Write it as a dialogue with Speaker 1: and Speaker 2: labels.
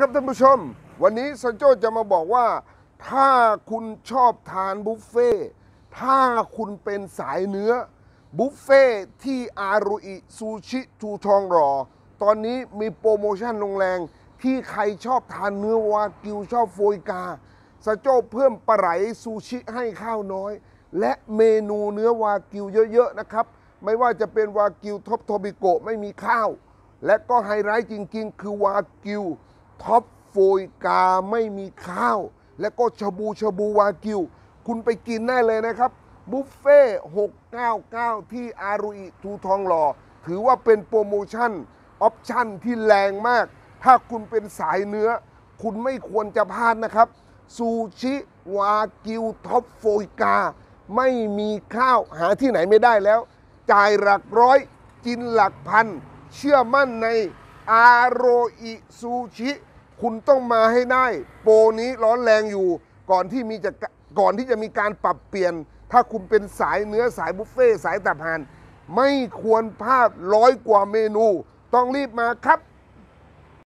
Speaker 1: ครับท่านผู้ชม วันนี้สันโจจะมาบอกว่าถ้าคุณชอบทานบุฟเฟ่ถ้าคุณเป็นสายเนื้อ บุฟเฟ่ที่อารุอิซูชิทูทองรอตอนนี้มีโปรโมชั่นโรงแรงที่ใครชอบทานเนื้อวากิว ชอบโฟยกาสันโจเพิ่มปลาไหลซูชิให้ข้าวน้อย และเมนูเนื้อวากิวเยอะๆนะครับ ไม่ว่าจะเป็นวากิวท็อปโทบิโกไม่มีข้าว และก็ไฮไลท์จริง ๆ คือวากิวท็อปโฟยกาไม่มีข้าว และก็ชาบู ชาบูวากิว คุณไปกินได้เลยนะครับบุฟเฟ่699 ที่อารุอิ ทูทองหล่อถือว่าเป็นโปรโมชั่น ออปชั่นที่แรงมาก ถ้าคุณเป็นสายเนื้อ คุณไม่ควรจะพลาดนะครับซูชิวากิว ท็อปโฟยกา ไม่มีข้าวหาที่ไหนไม่ได้แล้ว จ่ายหลักร้อย กินหลักพันเชื่อมั่นในอารรอิซูชิคุณต้องมาให้ได้โปรนี้ร้อนแรงอยู่ ก่อนที่มีจะก่อนที่จะมีการปรับเปลี่ยน ถ้าคุณเป็นสายเนื้อสายบุฟเฟ่สายตับหานไม่ควรพลาดร้อยกว่าเมนู ต้องรีบมาครับ